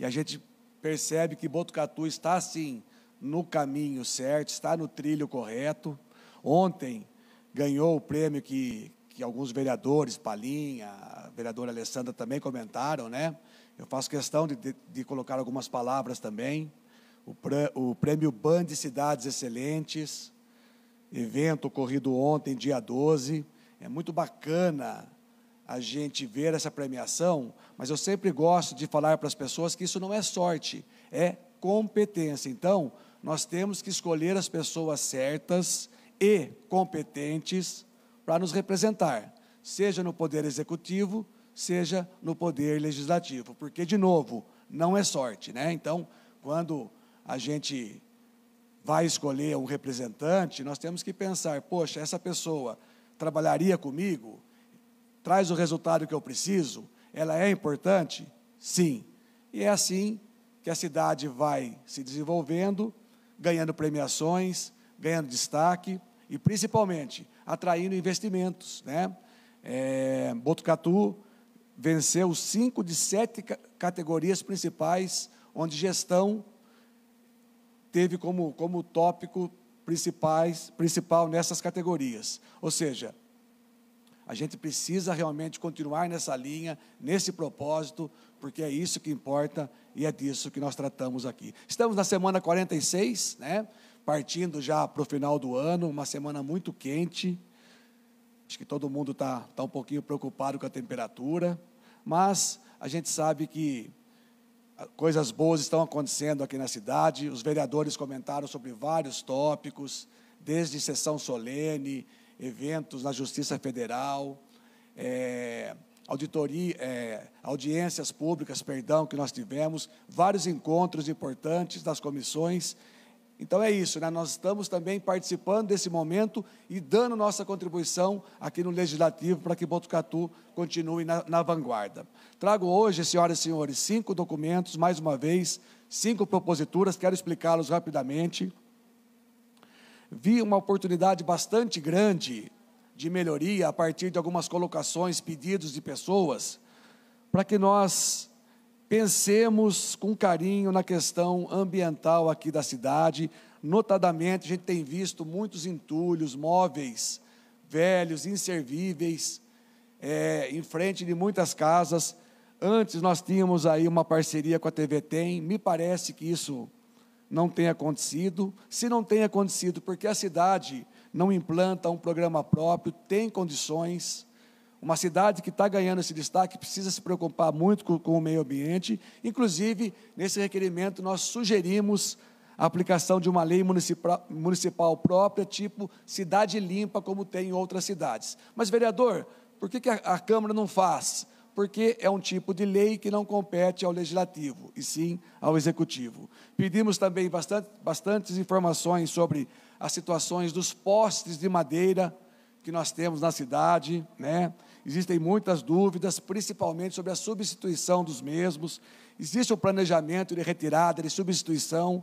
E a gente percebe que Botucatu está assim no caminho certo, está no trilho correto. Ontem ganhou o prêmio que, que alguns vereadores, Palinha, a vereadora Alessandra também comentaram, né? Eu faço questão de, de, de colocar algumas palavras também. O, o prêmio Band de Cidades Excelentes, evento ocorrido ontem, dia 12. É muito bacana a gente ver essa premiação, mas eu sempre gosto de falar para as pessoas que isso não é sorte, é competência. Então, nós temos que escolher as pessoas certas e competentes para nos representar, seja no poder executivo, seja no poder legislativo, porque de novo, não é sorte, né? Então, quando a gente vai escolher um representante, nós temos que pensar, poxa, essa pessoa trabalharia comigo? traz o resultado que eu preciso? Ela é importante? Sim. E é assim que a cidade vai se desenvolvendo, ganhando premiações, ganhando destaque e, principalmente, atraindo investimentos. Né? É, Botucatu venceu cinco de sete categorias principais, onde gestão teve como, como tópico principais, principal nessas categorias. Ou seja, a gente precisa realmente continuar nessa linha, nesse propósito, porque é isso que importa e é disso que nós tratamos aqui. Estamos na semana 46, né? partindo já para o final do ano, uma semana muito quente. Acho que todo mundo está tá um pouquinho preocupado com a temperatura, mas a gente sabe que ah, coisas boas estão acontecendo aqui na cidade. Os vereadores comentaram sobre vários tópicos, desde sessão solene, eventos na Justiça Federal, é, auditoria, é, audiências públicas, perdão, que nós tivemos, vários encontros importantes das comissões. Então é isso, né? nós estamos também participando desse momento e dando nossa contribuição aqui no Legislativo para que Botucatu continue na, na vanguarda. Trago hoje, senhoras e senhores, cinco documentos, mais uma vez, cinco proposituras, quero explicá-los rapidamente vi uma oportunidade bastante grande de melhoria a partir de algumas colocações, pedidos de pessoas, para que nós pensemos com carinho na questão ambiental aqui da cidade. Notadamente, a gente tem visto muitos entulhos, móveis velhos, inservíveis, é, em frente de muitas casas. Antes nós tínhamos aí uma parceria com a TV Tem, me parece que isso não tem acontecido. Se não tem acontecido, porque a cidade não implanta um programa próprio, tem condições. Uma cidade que está ganhando esse destaque precisa se preocupar muito com, com, o meio ambiente. Inclusive, nesse requerimento, nós sugerimos a aplicação de uma lei municipal, municipal própria, tipo cidade limpa, como tem em outras cidades. Mas, vereador, por que, que a, a Câmara não faz? porque é um tipo de lei que não compete ao legislativo, e sim ao executivo. Pedimos também bastante, bastantes informações sobre as situações dos postes de madeira que nós temos na cidade, né? Existem muitas dúvidas, principalmente sobre a substituição dos mesmos. Existe o um planejamento de retirada, de substituição.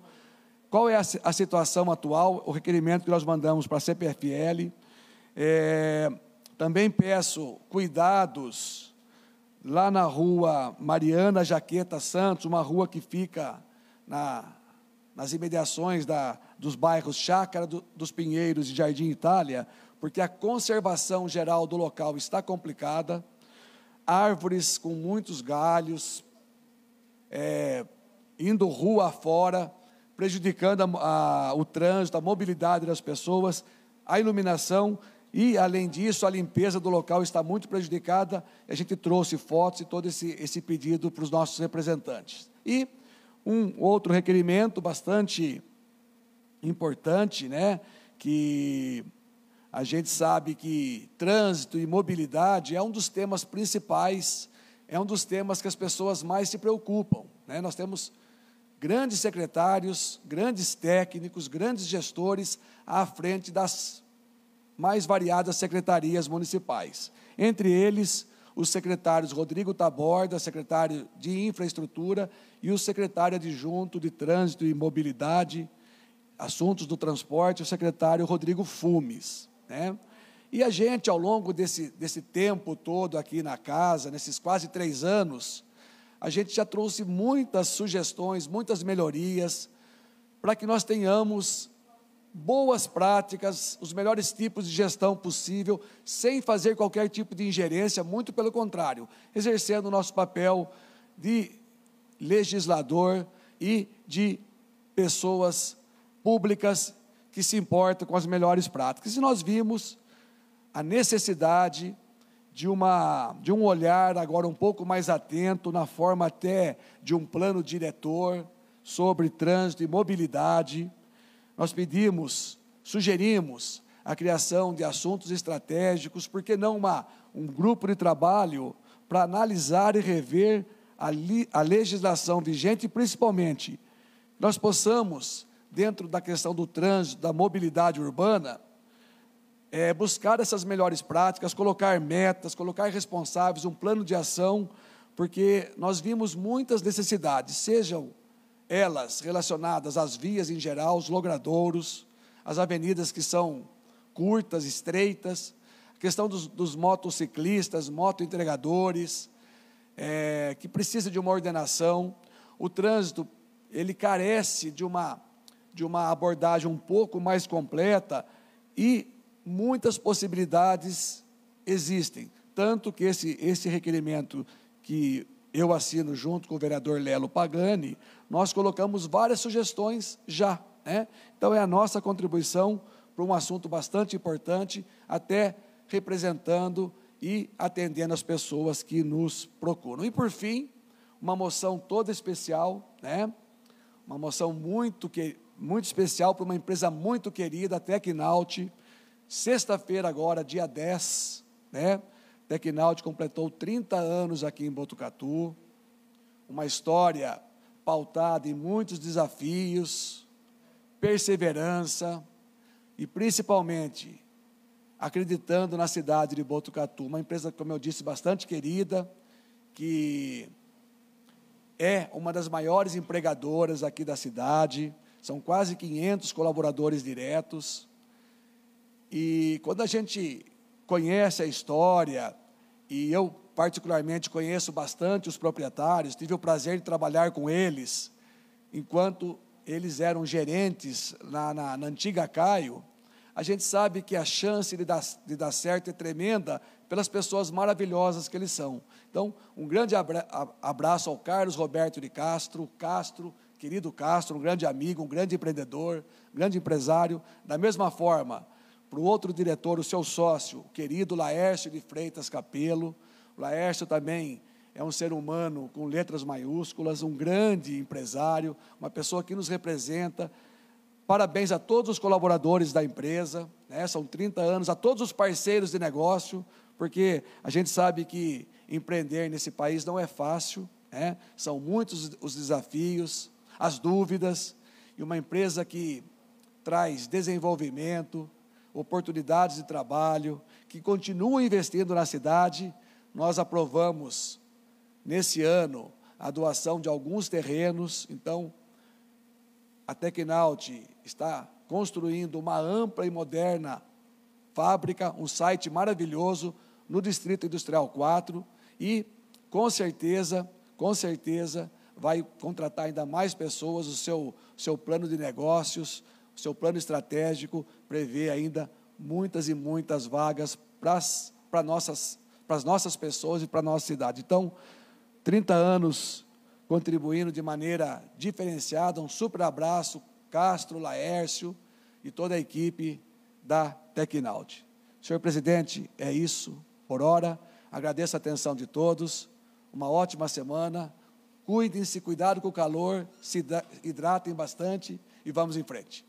Qual é a, a, situação atual, o requerimento que nós mandamos para a CPFL? É, também peço cuidados lá na rua Mariana Jaqueta Santos, uma rua que fica na, nas imediações da, dos bairros Chácara do, dos Pinheiros e Jardim Itália, porque a conservação geral do local está complicada, árvores com muitos galhos, é, indo rua afora, prejudicando a, a, o trânsito, a mobilidade das pessoas, a iluminação e, além disso, a limpeza do local está muito prejudicada. A gente trouxe fotos e todo esse, esse pedido para os nossos representantes. E um outro requerimento bastante importante, né? Que a gente sabe que trânsito e mobilidade é um dos temas principais, é um dos temas que as pessoas mais se preocupam. Né? Nós temos grandes secretários, grandes técnicos, grandes gestores à frente das mais variadas secretarias municipais. Entre eles, os secretários Rodrigo Taborda, secretário de Infraestrutura, e o secretário adjunto de Trânsito e Mobilidade, Assuntos do Transporte, o secretário Rodrigo Fumes. Né? E a gente, ao longo desse, desse tempo todo aqui na casa, nesses quase três anos, a gente já trouxe muitas sugestões, muitas melhorias, para que nós tenhamos boas práticas, os melhores tipos de gestão possível, sem fazer qualquer tipo de ingerência, muito pelo contrário, exercendo o nosso papel de legislador e de pessoas públicas que se importam com as melhores práticas. E nós vimos a necessidade de, uma, de um olhar agora um pouco mais atento, na forma até de um plano diretor sobre trânsito e mobilidade, nós pedimos, sugerimos a criação de assuntos estratégicos, por que não uma, um grupo de trabalho para analisar e rever a, li, a legislação vigente e principalmente nós possamos, dentro da questão do trânsito, da mobilidade urbana, é, buscar essas melhores práticas, colocar metas, colocar responsáveis, um plano de ação, porque nós vimos muitas necessidades, sejam elas relacionadas às vias em geral, os logradouros, as avenidas que são curtas, estreitas, a questão dos, dos motociclistas, motoentregadores, é, que precisa de uma ordenação. O trânsito, ele carece de uma, de uma abordagem um pouco mais completa e muitas possibilidades existem. Tanto que esse, esse requerimento que eu assino junto com o vereador Lelo Pagani, nós colocamos várias sugestões já. Né? Então, é a nossa contribuição para um assunto bastante importante, até representando e atendendo as pessoas que nos procuram. E, por fim, uma moção toda especial, né? uma moção muito, que, muito especial para uma empresa muito querida, a Tecnaut. Sexta-feira, agora, dia 10, né? Tecnaut completou 30 anos aqui em Botucatu, uma história pautada em muitos desafios, perseverança e principalmente acreditando na cidade de Botucatu, uma empresa, como eu disse, bastante querida, que é uma das maiores empregadoras aqui da cidade, são quase 500 colaboradores diretos. E quando a gente conhece a história, e eu, particularmente, conheço bastante os proprietários, tive o prazer de trabalhar com eles, enquanto eles eram gerentes na, na, na antiga Caio. A gente sabe que a chance de dar, de dar certo é tremenda pelas pessoas maravilhosas que eles são. Então, um grande abraço ao Carlos Roberto de Castro, Castro, querido Castro, um grande amigo, um grande empreendedor, um grande empresário. Da mesma forma, para o outro diretor, o seu sócio, o querido Laércio de Freitas Capelo. O Laércio também é um ser humano com letras maiúsculas, um grande empresário, uma pessoa que nos representa. Parabéns a todos os colaboradores da empresa, né? são 30 anos, a todos os parceiros de negócio, porque a gente sabe que empreender nesse país não é fácil, né? são muitos os desafios, as dúvidas, e uma empresa que traz desenvolvimento, oportunidades de trabalho, que continuam investindo na cidade. Nós aprovamos nesse ano a doação de alguns terrenos, então a Tecnaut está construindo uma ampla e moderna fábrica, um site maravilhoso no Distrito Industrial 4 e com certeza, com certeza vai contratar ainda mais pessoas, o seu, seu plano de negócios, o seu plano estratégico prevê ainda muitas e muitas vagas para as nossas, nossas pessoas e para a nossa cidade. Então, 30 anos contribuindo de maneira diferenciada. Um super abraço, Castro, Laércio e toda a equipe da Tecnaut. Senhor presidente, é isso por hora. Agradeço a atenção de todos. Uma ótima semana. Cuidem-se, cuidado com o calor, se hidratem bastante e vamos em frente.